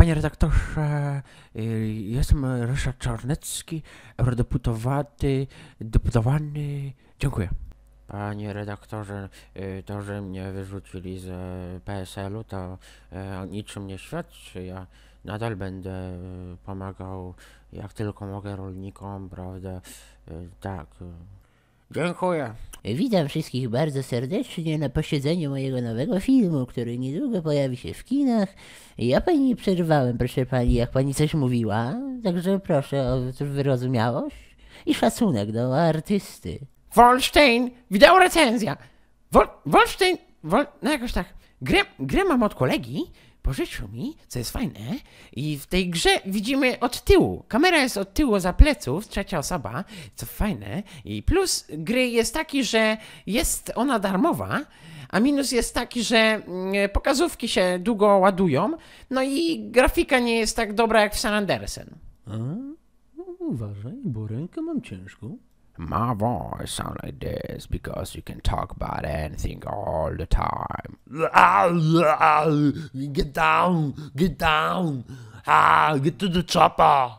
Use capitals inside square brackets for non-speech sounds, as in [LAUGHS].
Panie redaktorze, y, jestem Ryszard Czarnecki, eurodeputowany, deputowany. Dziękuję. Panie redaktorze, y, to, że mnie wyrzucili z y, PSL-u, to niczym nie świadczy. Ja nadal będę pomagał, jak tylko mogę, rolnikom, prawda? Tak. Dziękuję. Witam wszystkich bardzo serdecznie na posiedzeniu mojego nowego filmu, który niedługo pojawi się w kinach. Ja pani przerwałem, proszę pani, jak pani coś mówiła, także proszę o wyrozumiałość i szacunek do artysty. Wolstein, wideo recenzja. Wol, Wolstein, Wol, no jakoś tak. Grę, grę mam od kolegi, pożyczył mi, co jest fajne. I w tej grze widzimy od tyłu. Kamera jest od tyłu za pleców, trzecia osoba, co fajne. I plus gry jest taki, że jest ona darmowa, a minus jest taki, że mm, pokazówki się długo ładują, no i grafika nie jest tak dobra jak w San Andersen. A? No, uważaj, bo rękę mam ciężką. My voice sounds like this because you can talk about anything all the time. [LAUGHS] Get down! Get down! Ah, get to the chopper!